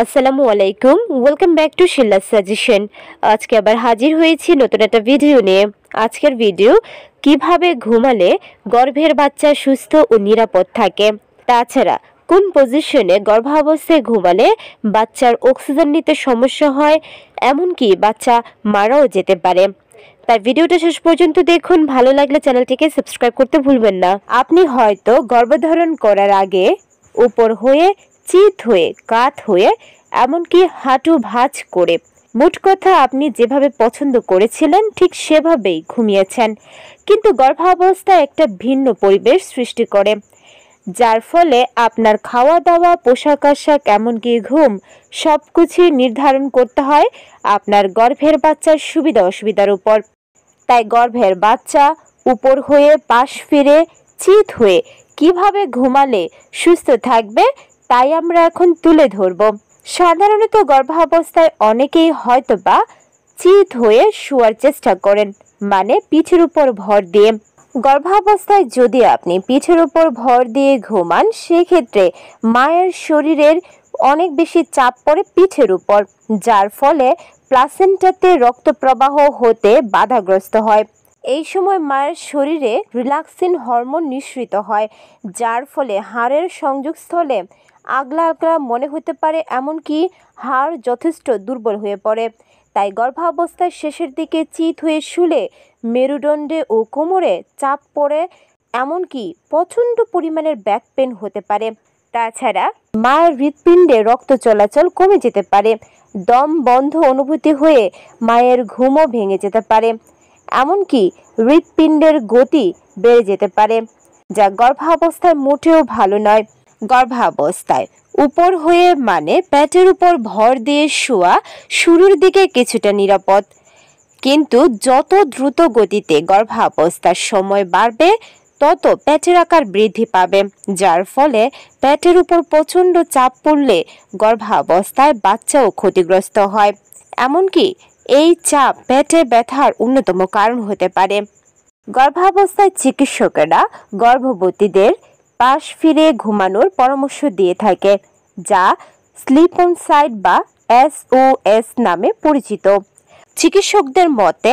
আসসালামু আলাইকুম welcome back to শিল্লা সাজেশন আজকে আবার হাজির হয়েছি নতুন একটা ভিডিও নিয়ে আজকের ভিডিও কিভাবে ঘুমালে গর্ভের বাচ্চা সুস্থ ও নিরাপদ থাকে তাছাড়া কোন পজিশনে গর্ভাবস্থায় ঘুমালে বাচ্চার অক্সিজেন নিতে সমস্যা হয় এমনকি বাচ্চা মারাও যেতে পারে তাই ভিডিওটা শেষ পর্যন্ত দেখুন ভালো লাগলে চ্যানেলটিকে সাবস্ক্রাইব করতে ভুলবেন না আপনি হয়তো গর্ভধারণ করার আগে উপর হয়ে চিত হয়ে কাত হয়ে এমনকি হাঁটু ভাঁজ করে মোট কথা আপনি যেভাবে পছন্দ করেছিলেন ঠিক সেভাবেই ঘুমিয়েছেন কিন্তু গর্ভাবস্থা একটা ভিন্ন পরিবেশ সৃষ্টি করে যার ফলে আপনার খাওয়া দাওয়া পোশাক আশাক এমনকি ঘুম সব কিছুই নির্ধারণ করতে হয় আপনার গর্ভের বাচ্চার সুবিধা অসুবিধার উপর তাই গর্ভের বাচ্চা উপর হয়ে পাশ ফিরে চিত হয়ে কিভাবে ঘুমালে সুস্থ থাকবে তাই আমরা এখন তুলে ধরব সাধারণত গর্ভাবস্থায় অনেকেই হয়তো বা চিত হয়ে শোয়ার চেষ্টা করেন মানে পিঠের উপর ভর দিয়ে গর্ভাবস্থায় যদি আপনি পিঠের উপর ভর দিয়ে ঘুমান সেক্ষেত্রে মায়ের শরীরের অনেক বেশি চাপ পড়ে পিঠের উপর যার ফলে প্লাসেন্টাতে রক্ত প্রবাহ হতে বাধাগ্রস্ত হয় এই সময় মায়ের শরীরে রিল্যাক্সিন হরমোন নিঃসৃত হয় যার ফলে হাড়ের সংযোগস্থলে আগলা আগলা মনে হতে পারে এমনকি হাড় যথেষ্ট দুর্বল হয়ে পড়ে তাই গর্ভাবস্থার শেষের দিকে চিত হয়ে শুলে মেরুদণ্ডে ও কোমরে চাপ পড়ে এমনকি প্রচণ্ড পরিমাণের ব্যাক পেন হতে পারে তাছাড়া মায়ের হৃৎপিণ্ডে রক্ত চলাচল কমে যেতে পারে দম বন্ধ অনুভূতি হয়ে মায়ের ঘুমও ভেঙে যেতে পারে এমনকি হৃৎপিণ্ডের গতি বেড়ে যেতে পারে যা গর্ভাবস্থায় মোটেও ভালো নয় গর্ভাবস্থায় উপর হয়ে মানে প্যাটের উপর ভর দিয়ে শোয়া শুরুর দিকে কিছুটা নিরাপদ কিন্তু যত দ্রুত গতিতে গর্ভাবস্থার সময় বাড়বে তত প্যাটের আকার বৃদ্ধি পাবে যার ফলে প্যাটের উপর প্রচণ্ড চাপ পড়লে গর্ভাবস্থায় বাচ্চাও ক্ষতিগ্রস্ত হয় এমনকি এই চাপ পেটে ব্যথার অন্যতম কারণ হতে পারে গর্ভাবস্থায় চিকিৎসকেরা গর্ভবতীদের পাশ ফিরে ঘুমানোর পরামর্শ দিয়ে থাকে যা স্লিপ অন সাইড বা এসওএস নামে পরিচিত চিকিৎসকদের মতে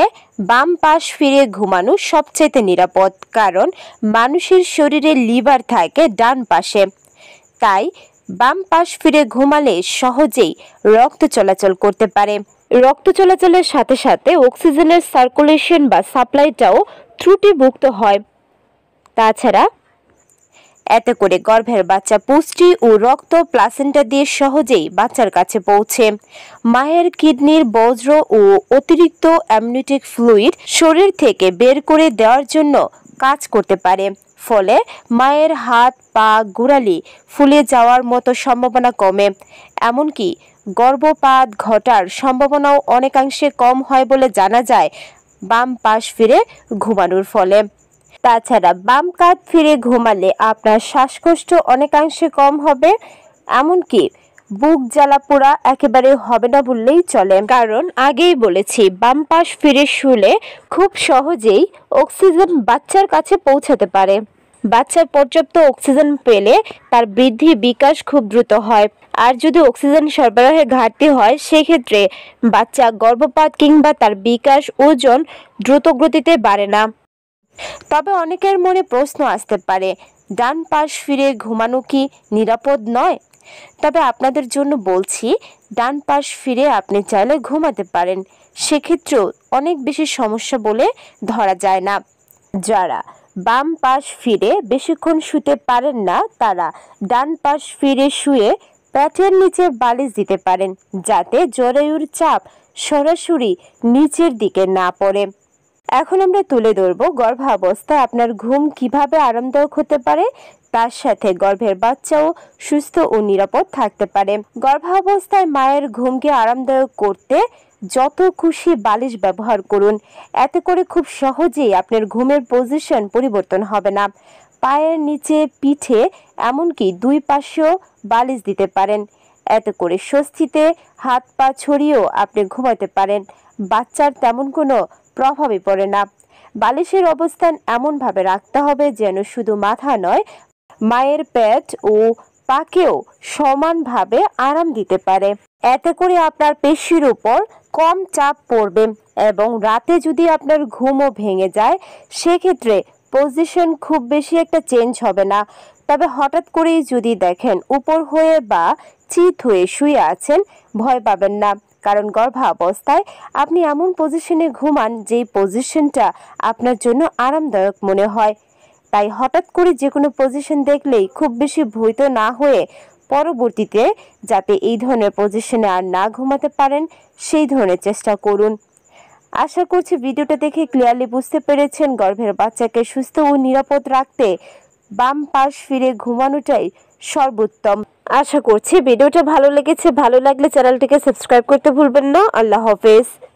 বাম পাশ ফিরে ঘুমানো সবচেয়ে নিরাপদ কারণ মানুষের শরীরে লিভার থাকে ডান পাশে তাই বাম পাশ ফিরে ঘুমালে সহজেই রক্ত চলাচল করতে পারে রক্ত চলাচলের সাথে সাথে অক্সিজেনের সার্কুলেশন বা সাপ্লাইটাও ত্রুটিভুক্ত হয় তাছাড়া এতে করে গর্ভের বাচ্চা পুষ্টি ও রক্ত প্লাসেন্টা দিয়ে সহজেই বাচ্চার কাছে পৌঁছে মায়ের কিডনির বজ্র ও অতিরিক্ত অ্যামনিটিক ফ্লুইড শরীর থেকে বের করে দেওয়ার জন্য কাজ করতে পারে ফলে মায়ের হাত পা গোড়ালি ফুলে যাওয়ার মতো সম্ভাবনা কমে এমনকি গর্ভপাত ঘটার সম্ভাবনাও অনেকাংশে কম হয় বলে জানা যায় বাম পাশ ফিরে ঘুমানোর ফলে তাছাড়া বাম কাত ফিরে ঘুমালে আপনার শ্বাসকষ্ট অনেকাংশে কম হবে এমনকি বুক জ্বালা পোড়া একেবারে হবে না বললেই চলে কারণ আগেই বলেছি বাম পাশ ফিরে শুলে খুব সহজেই অক্সিজেন বাচ্চার কাছে পৌঁছাতে পারে বাচ্চার পর্যাপ্ত অক্সিজেন পেলে তার বৃদ্ধি বিকাশ খুব দ্রুত হয় আর যদি অক্সিজেন সরবরাহে ঘাটতি হয় সেক্ষেত্রে বাচ্চা গর্ভপাত কিংবা তার বিকাশ ওজন দ্রুত গতিতে বাড়ে না তবে অনেকের মনে প্রশ্ন আসতে পারে ডান পাশ ফিরে ঘুমানো কি নিরাপদ নয় তবে আপনাদের জন্য বলছি ডান পাশ ফিরে আপনি চাইলে ঘুমাতে পারেন সেক্ষেত্রেও অনেক বেশি সমস্যা বলে ধরা যায় না যারা বাম পাশ ফিরে বেশিক্ষণ শুতে পারেন না তারা ডান পাশ ফিরে শুয়ে প্যাটের নিচে বালিশ দিতে পারেন যাতে জরায়ুর চাপ সরাসরি নিচের দিকে না পড়ে এখন আমরা তুলে ধরবো গর্ভাবস্থায় আপনার ঘুম কিভাবে আরামদায়ক হতে পারে তার সাথে গর্ভের বাচ্চাও সুস্থ ও নিরাপদ থাকতে পারে গর্ভাবস্থায় মায়ের ঘুমকে আরামদায়ক করতে যত খুশি বালিশ ব্যবহার করুন এতে করে খুব সহজেই আপনার ঘুমের পজিশন পরিবর্তন হবে না পায়ের নিচে পিঠে এমনকি দুই পাশেও বালিশ দিতে পারেন এতে করে স্বস্তিতে হাত পা ছড়িয়েও আপনি ঘুমাতে পারেন বাচ্চার তেমন কোনো প্রভাবই পড়ে না বালিশের অবস্থান এমনভাবে রাখতে হবে যেন শুধু মাথা নয় মায়ের পেট ও পাকেও সমানভাবে আরাম দিতে পারে এতে করে আপনার পেশির উপর কম চাপ পড়বে এবং রাতে যদি আপনার ঘুমও ভেঙে যায় সেক্ষেত্রে পজিশন খুব বেশি একটা চেঞ্জ হবে না তবে হঠাৎ করেই যদি দেখেন উপর হয়ে বা চিত হয়ে শুয়ে আছেন ভয় পাবেন না কারণ গর্ভাবস্থায় আপনি এমন পজিশনে ঘুমান যেই পজিশনটা আপনার জন্য আরামদায়ক মনে হয় তাই হঠাৎ করে যে কোনো পজিশন দেখলেই খুব বেশি ভূত না হয়ে পরবর্তীতে যাতে এই ধরনের পজিশনে আর না ঘুমাতে পারেন সেই ধরনের চেষ্টা করুন আশা করছি ভিডিওটা দেখে ক্লিয়ারলি বুঝতে পেরেছেন গর্ভের বাচ্চাকে সুস্থ ও নিরাপদ রাখতে বাম পাশ ফিরে ঘুমানোটাই সর্বোত্তম আশা করছি ভিডিওটা ভালো লেগেছে ভালো লাগলে চ্যানেলটিকে সাবস্ক্রাইব করতে ভুলবেন না আল্লাহ হাফেজ